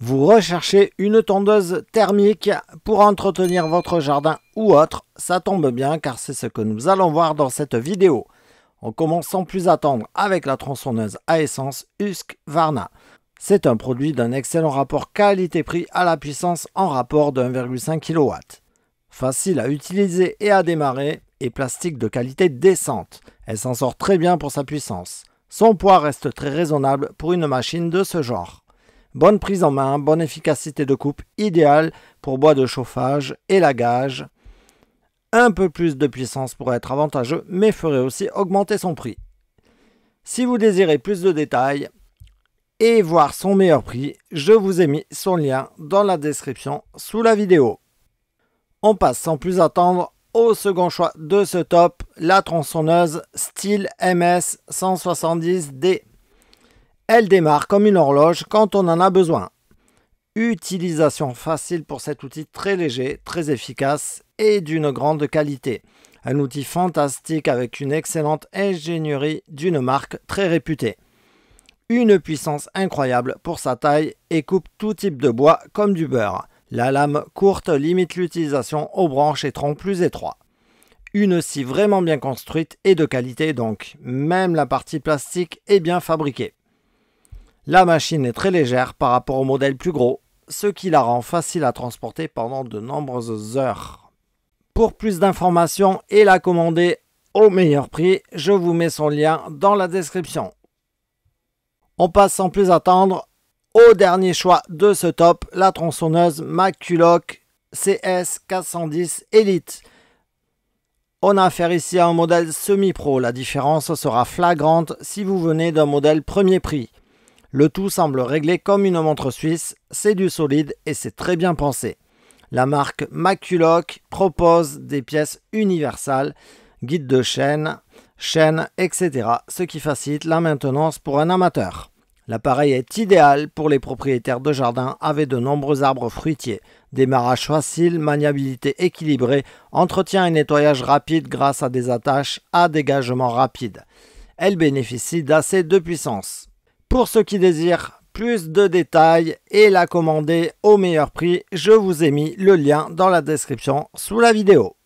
Vous recherchez une tondeuse thermique pour entretenir votre jardin ou autre, ça tombe bien car c'est ce que nous allons voir dans cette vidéo. On commence sans plus attendre avec la tronçonneuse à essence Husk Varna. C'est un produit d'un excellent rapport qualité-prix à la puissance en rapport de 1,5 kW. Facile à utiliser et à démarrer et plastique de qualité décente. Elle s'en sort très bien pour sa puissance. Son poids reste très raisonnable pour une machine de ce genre. Bonne prise en main, bonne efficacité de coupe, idéal pour bois de chauffage et lagage. Un peu plus de puissance pourrait être avantageux, mais ferait aussi augmenter son prix. Si vous désirez plus de détails et voir son meilleur prix, je vous ai mis son lien dans la description sous la vidéo. On passe sans plus attendre au second choix de ce top, la tronçonneuse Style MS 170D. Elle démarre comme une horloge quand on en a besoin. Utilisation facile pour cet outil très léger, très efficace et d'une grande qualité. Un outil fantastique avec une excellente ingénierie d'une marque très réputée. Une puissance incroyable pour sa taille et coupe tout type de bois comme du beurre. La lame courte limite l'utilisation aux branches et troncs plus étroits. Une scie vraiment bien construite et de qualité donc. Même la partie plastique est bien fabriquée. La machine est très légère par rapport au modèle plus gros, ce qui la rend facile à transporter pendant de nombreuses heures. Pour plus d'informations et la commander au meilleur prix, je vous mets son lien dans la description. On passe sans plus attendre au dernier choix de ce top, la tronçonneuse Maculoc CS 410 Elite. On a affaire ici à un modèle semi-pro, la différence sera flagrante si vous venez d'un modèle premier prix. Le tout semble réglé comme une montre suisse, c'est du solide et c'est très bien pensé. La marque Maculoc propose des pièces universelles, guide de chaîne, chaîne, etc., ce qui facilite la maintenance pour un amateur. L'appareil est idéal pour les propriétaires de jardins avec de nombreux arbres fruitiers. Démarrage facile, maniabilité équilibrée, entretien et nettoyage rapide grâce à des attaches à dégagement rapide. Elle bénéficie d'assez de puissance. Pour ceux qui désirent plus de détails et la commander au meilleur prix, je vous ai mis le lien dans la description sous la vidéo.